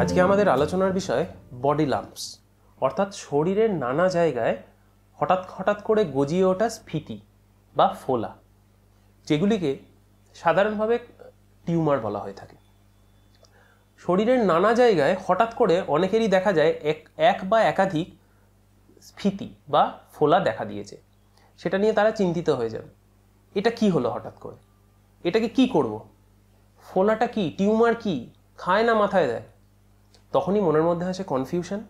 আজকে আমাদের আলোচনার বিষয় বডি লাম্পস অর্থাৎ শরীরের নানা জায়গায় হঠাৎ হঠাৎ করে গজিয়ে ওঠা স্ফীতি বা ফোলা যেগুলিকে সাধারণভাবে টিউমার বলা হয়ে থাকে শরীরের নানা জায়গায় হঠাৎ করে অনেকেরই দেখা যায় এক এক বা একাধিক স্ফীতি বা ফোলা দেখা দিয়েছে সেটা নিয়ে তারা চিন্তিত হয়ে যাবে এটা কি হলো হঠাৎ করে এটাকে কি করব ফোলাটা কি টিউমার কি খায় না মাথায় দেয় তখনই মনের মধ্যে আসে কনফিউশন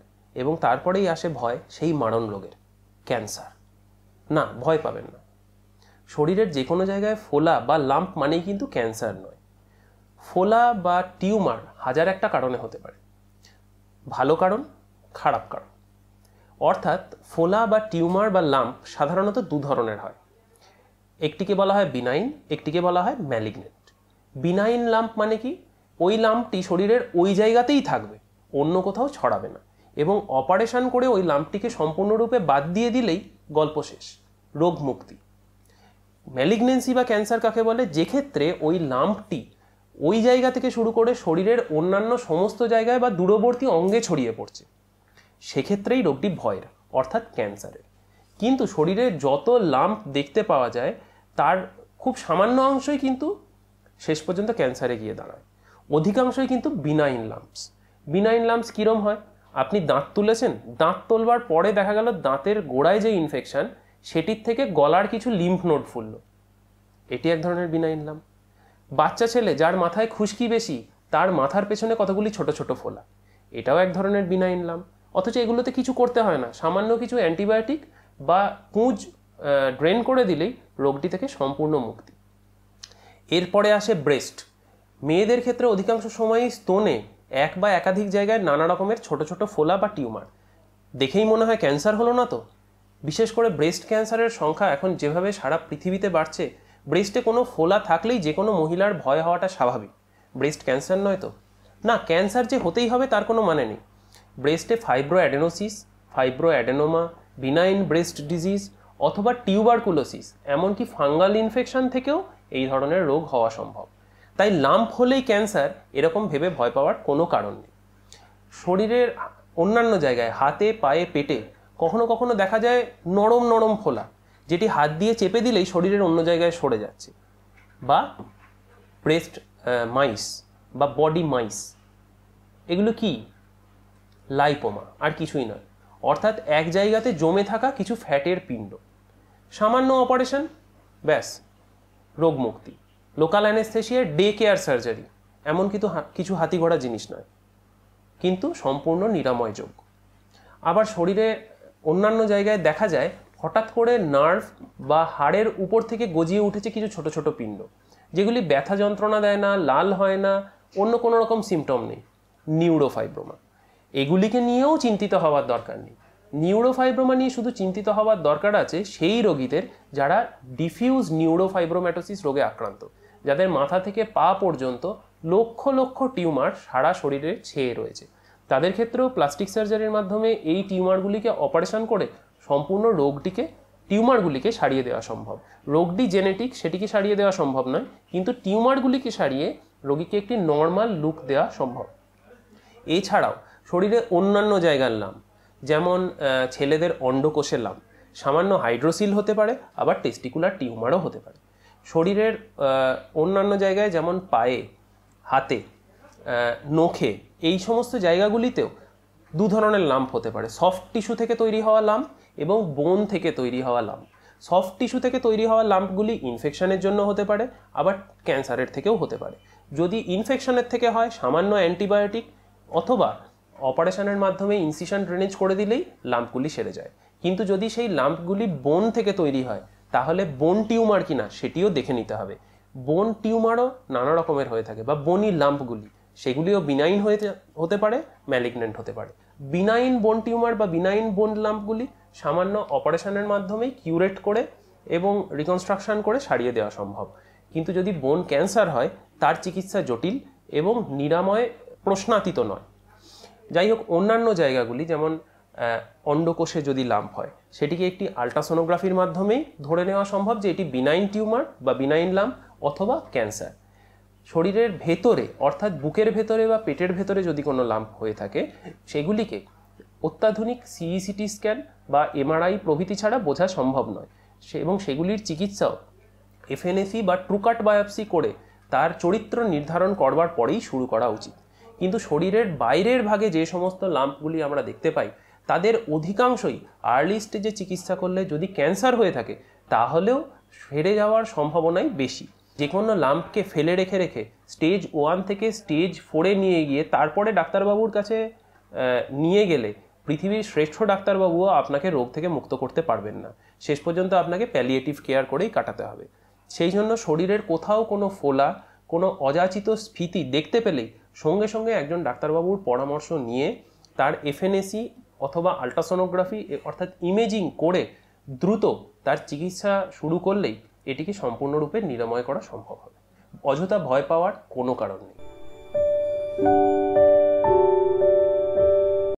এবং তারপরেই আসে ভয় সেই মারণ রোগের ক্যান্সার না ভয় পাবেন না শরীরের যে কোনো জায়গায় ফোলা বা লাম্প মানেই কিন্তু ক্যান্সার নয় ফোলা বা টিউমার হাজার একটা কারণে হতে পারে ভালো কারণ খারাপ কারণ অর্থাৎ ফোলা বা টিউমার বা লাম্প সাধারণত দু ধরনের হয় একটিকে বলা হয় বিনাইন একটিকে বলা হয় ম্যালিগনেন্ট বিনাইন লাম্প মানে কি ওই লাম্পটি শরীরের ওই জায়গাতেই থাকবে অন্য কোথাও ছড়াবে না এবং অপারেশন করে ওই লাম্পটিকে সম্পূর্ণরূপে বাদ দিয়ে দিলেই গল্প শেষ রোগ মুক্তি ম্যালিগনেন্সি বা ক্যান্সার কাকে বলে যে ক্ষেত্রে ওই লাম্পটি ওই জায়গা থেকে শুরু করে শরীরের অন্যান্য সমস্ত জায়গায় বা দূরবর্তী অঙ্গে ছড়িয়ে পড়ছে সেক্ষেত্রেই রোগটি ভয়ের অর্থাৎ ক্যান্সারের কিন্তু শরীরে যত লাম্প দেখতে পাওয়া যায় তার খুব সামান্য অংশই কিন্তু শেষ পর্যন্ত ক্যান্সারে গিয়ে দাঁড়ায় অধিকাংশই কিন্তু বিনাইন লাম্পস বিনাইন লামস কীরম হয় আপনি দাঁত তুলেছেন দাঁত তোলবার পরে দেখা গেল দাঁতের গোড়ায় যে ইনফেকশান সেটির থেকে গলার কিছু লিম্ফ নোট ফুলল এটি এক ধরনের বিনাইন লাম বাচ্চা ছেলে যার মাথায় খুশকি বেশি তার মাথার পেছনে কতগুলি ছোট ছোট ফোলা এটাও এক ধরনের বিনাইন লাম অথচ এগুলোতে কিছু করতে হয় না সামান্য কিছু অ্যান্টিবায়োটিক বা পুঁজ ড্রেন করে দিলেই রোগটি থেকে সম্পূর্ণ মুক্তি এরপরে আসে ব্রেস্ট মেয়েদের ক্ষেত্রে অধিকাংশ সময়ই স্তনে এক বা একাধিক জায়গায় নানা রকমের ছোট ছোট ফোলা বা টিউমার দেখেই মনে হয় ক্যান্সার হলো না তো বিশেষ করে ব্রেস্ট ক্যান্সারের সংখ্যা এখন যেভাবে সারা পৃথিবীতে বাড়ছে ব্রেস্টে কোনো ফোলা থাকলেই যে কোনো মহিলার ভয় হওয়াটা স্বাভাবিক ব্রেস্ট ক্যান্সার নয় তো না ক্যান্সার যে হতেই হবে তার কোনো মানে নেই ব্রেস্টে fibro adenosis fibro adenoma benign breast disease অথবা টিউবারকুলোসিস এমনকি ফাঙ্গাল ইনফেকশন থেকেও এই ধরনের রোগ হওয়া সম্ভব তাই লাম্প হলেই ক্যান্সার এরকম ভেবে ভয় পাওয়ার কোনো কারণ নেই শরীরের অন্যান্য জায়গায় হাতে পায়ে পেটে কখনো কখনো দেখা যায় নরম নরম ফোলা যেটি হাত দিয়ে চেপে দিলেই শরীরের অন্য জায়গায় সরে যাচ্ছে বা ব্রেস্ট মাইস বা বডি মাইস এগুলো কি লাইপোমা আর কিছুই নয় অর্থাৎ এক জায়গাতে জমে থাকা কিছু ফ্যাটের পিণ্ড সামান্য অপারেশন ব্যাস রোগমুক্তি local anaesthesia day care surgery এমন কিন্তু কিছু হাতি ঘোড়া জিনিস নয় কিন্তু সম্পূর্ণ নিরাময়যোগ্য আবার শরীরে অন্যান্য জায়গায় দেখা যায় হঠাৎ করে নার্ভ বা হাড়ের উপর থেকে গজিয়ে উঠেছে কিছু ছোট ছোট পিণ্ড যেগুলি ব্যথা যন্ত্রণা দেয় না লাল হয় না অন্য কোনো রকম সিমটম নেই নিউরোফাইব্রোমা এগুলিকে নিয়েও চিন্তিত হওয়ার দরকার নেই নিউরোফাইব্রোমা নিয়ে শুধু চিন্তিত হওয়ার দরকার আছে সেই রোগীদের যারা ডিফিউজ নিউরোফাইব্রোম্যাটোসিস রোগে আক্রান্ত যাদের মাথা থেকে পা পর্যন্ত লক্ষ লক্ষ টিউমার সারা শরীরে ছেয়ে রয়েছে তাদের ক্ষেত্রেও প্লাস্টিক সার্জারির মাধ্যমে এই টিউমারগুলিকে অপারেশন করে সম্পূর্ণ রোগটিকে টিউমারগুলিকে সারিয়ে দেওয়া সম্ভব রোগটি জেনেটিক সেটিকে সারিয়ে দেওয়া সম্ভব নয় কিন্তু টিউমারগুলিকে সারিয়ে রোগীকে একটি নর্মাল লুক দেওয়া সম্ভব এছাড়াও শরীরে অন্যান্য জায়গার লাম যেমন ছেলেদের অন্ডকোষের লাম সামান্য হাইড্রোসিল হতে পারে আবার টেস্টিকুলার টিউমারও হতে পারে শরীরের অন্যান্য জায়গায় যেমন পায়ে হাতে নখে এই সমস্ত জায়গাগুলিতেও দু ধরনের লাম্প হতে পারে সফট টিস্যু থেকে তৈরি হওয়া লাম্প এবং বোন থেকে তৈরি হওয়া লাম্প সফট টিস্যু থেকে তৈরি হওয়া লাম্পগুলি ইনফেকশানের জন্য হতে পারে আবার ক্যান্সারের থেকেও হতে পারে যদি ইনফেকশানের থেকে হয় সামান্য অ্যান্টিবায়োটিক অথবা অপারেশনের মাধ্যমে ইনসিশন ড্রেনেজ করে দিলেই লাম্পগুলি সেরে যায় কিন্তু যদি সেই লাম্পগুলি বোন থেকে তৈরি হয় তাহলে বোন টিউমার কিনা সেটিও দেখে নিতে হবে বোন টিউমারও নানা রকমের হয়ে থাকে বা বনি লাম্পগুলি সেগুলিও বিনাইন হয়ে হতে পারে ম্যালিগন্যান্ট হতে পারে বিনাইন বোন টিউমার বা বিনাইন বোন লাম্পগুলি সামান্য অপারেশনের মাধ্যমেই কিউরেট করে এবং রিকনস্ট্রাকশন করে সারিয়ে দেওয়া সম্ভব কিন্তু যদি বোন ক্যান্সার হয় তার চিকিৎসা জটিল এবং নিরাময় প্রশ্নাতীত নয় যাই হোক অন্যান্য জায়গাগুলি যেমন অন্ডকোষে যদি লাম্প হয় সেটিকে একটি আলট্রাসোনোগ্রাফির মাধ্যমেই ধরে নেওয়া সম্ভব যে এটি বিনাইন টিউমার বা বিনাইন লাম্প অথবা ক্যান্সার শরীরের ভেতরে অর্থাৎ বুকের ভেতরে বা পেটের ভেতরে যদি কোনো লাম্প হয়ে থাকে সেগুলিকে অত্যাধুনিক সিইসিটি স্ক্যান e বা এমআরআই প্রভৃতি ছাড়া বোঝা সম্ভব নয় সে এবং সেগুলির চিকিৎসাও এফএনএসি বা ট্রুকাট বায়োপসি করে তার চরিত্র নির্ধারণ করবার পরেই শুরু করা উচিত কিন্তু শরীরের বাইরের ভাগে যে সমস্ত লাম্পগুলি আমরা দেখতে পাই তাদের অধিকাংশই আর্লি স্টেজে চিকিৎসা করলে যদি ক্যান্সার হয়ে থাকে তাহলেও সেরে যাওয়ার সম্ভাবনাই বেশি যে কোনো লাম্পকে ফেলে রেখে রেখে স্টেজ ওয়ান থেকে স্টেজ ফোরে নিয়ে গিয়ে তারপরে ডাক্তারবাবুর কাছে নিয়ে গেলে পৃথিবীর শ্রেষ্ঠ ডাক্তারবাবুও আপনাকে রোগ থেকে মুক্ত করতে পারবেন না শেষ পর্যন্ত আপনাকে প্যালিয়েটিভ কেয়ার করেই কাটাতে হবে সেই জন্য শরীরের কোথাও কোনো ফোলা কোনো অযাচিত স্ফীতি দেখতে পেলেই সঙ্গে সঙ্গে একজন ডাক্তারবাবুর পরামর্শ নিয়ে তার এফএনএসি অথবা আলট্রাসোনোগ্রাফি অর্থাৎ ইমেজিং করে দ্রুত তার চিকিৎসা শুরু করলেই এটিকে সম্পূর্ণরূপে নিরাময় করা সম্ভব হবে অযথা ভয় পাওয়ার কোনো কারণ নেই